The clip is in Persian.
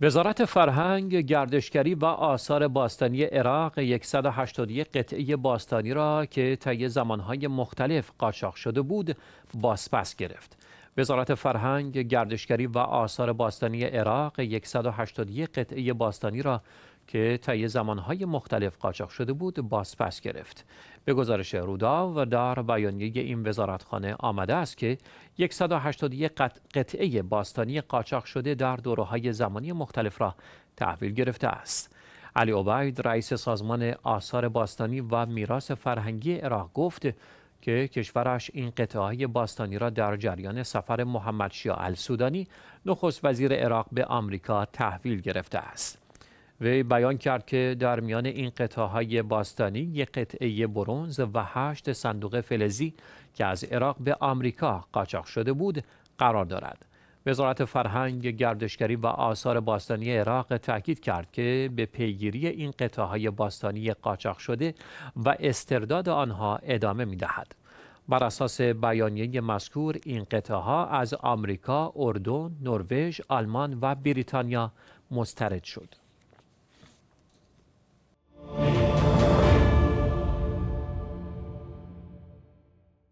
وزارت فرهنگ، گردشگری و آثار باستانی عراق 181 قطعه باستانی را که طی زمانهای مختلف قاچاق شده بود بازپس گرفت. وزارت فرهنگ، گردشگری و آثار باستانی عراق 181 قطعه باستانی را که طی زمانهای مختلف قاچاق شده بود بازپس گرفت به گزارش رودا و در بیانیه این وزارتخانه آمده است که 181 قطعه باستانی قاچاق شده در های زمانی مختلف را تحویل گرفته است علی عبید رئیس سازمان آثار باستانی و میراث فرهنگی عراق گفت که کشورش این قطعه های باستانی را در جریان سفر محمد شیا السودانی نخست وزیر عراق به آمریکا تحویل گرفته است. وی بیان کرد که در میان این قطعه باستانی یک قطعه برونز و هشت صندوق فلزی که از عراق به آمریکا قاچاق شده بود قرار دارد. وزارت فرهنگ گردشگری و آثار باستانی عراق تاکید کرد که به پیگیری این قطعه باستانی قاچاق شده و استرداد آنها ادامه می دهد. بر اساس بیانیه مذکور این قطعه ها از آمریکا، اردن، نروژ، آلمان و بریتانیا مسترد شد.